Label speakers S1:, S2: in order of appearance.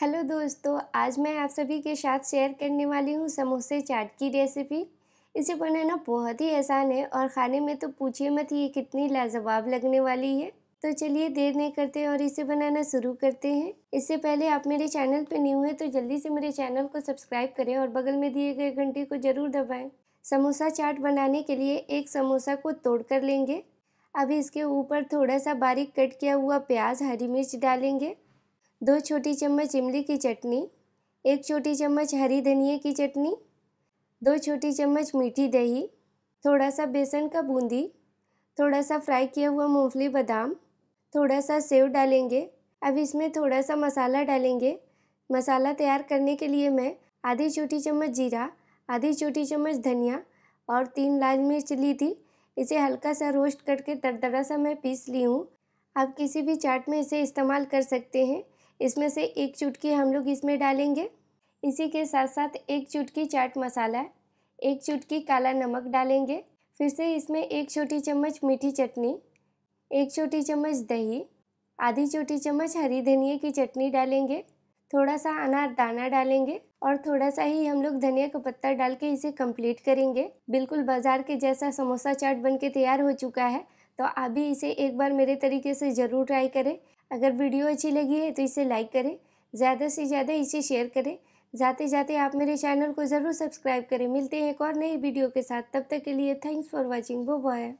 S1: hello दोस्तों आज मैं आप सभी के साथ शेयर करने वाली हूँ समोसे चाट की रेसिपी इसे बनाना बहुत ही आसान है और खाने में तो पूछिए मत ये कितनी लाजवाब लगने वाली है तो चलिए देर नहीं करते और इसे बनाना शुरू करते हैं इससे पहले आप मेरे चैनल पर न्यू हैं तो जल्दी से मेरे चैनल को सब्सक्राइब करें और बगल में दिए गए घंटे को ज़रूर दबाएँ समोसा चाट बनाने के लिए एक समोसा को तोड़ कर लेंगे अभी इसके ऊपर थोड़ा सा बारीक कट किया हुआ प्याज हरी मिर्च डालेंगे दो छोटी चम्मच इमली की चटनी एक छोटी चम्मच हरी धनिया की चटनी दो छोटी चम्मच मीठी दही थोड़ा सा बेसन का बूंदी थोड़ा सा फ्राई किया हुआ मूंगफली बादाम थोड़ा सा सेव डालेंगे अब इसमें थोड़ा सा मसाला डालेंगे मसाला तैयार करने के लिए मैं आधी छोटी चम्मच जीरा आधी छोटी चम्मच धनिया और तीन लाल मिर्च ली थी इसे हल्का सा रोस्ट करके दरदरा सा मैं पीस ली हूँ आप किसी भी चाट में इसे इस्तेमाल कर सकते हैं इसमें से एक चुटकी हम लोग इसमें डालेंगे इसी के साथ साथ एक चुटकी चाट मसाला एक चुटकी काला नमक डालेंगे फिर से इसमें एक छोटी चम्मच मीठी चटनी एक छोटी चम्मच दही आधी छोटी चम्मच हरी धनिया की चटनी डालेंगे थोड़ा सा अनार दाना डालेंगे और थोड़ा सा ही हम लोग धनिया का पत्ता डाल के इसे कंप्लीट करेंगे बिल्कुल बाजार के जैसा समोसा चाट बन के तैयार हो चुका है तो आप भी इसे एक बार मेरे तरीके से ज़रूर ट्राई करें अगर वीडियो अच्छी लगी है तो इसे लाइक करें ज़्यादा से ज़्यादा इसे शेयर करें जाते जाते आप मेरे चैनल को ज़रूर सब्सक्राइब करें मिलते हैं एक और नई वीडियो के साथ तब तक के लिए थैंक्स फॉर वॉचिंग बो बॉय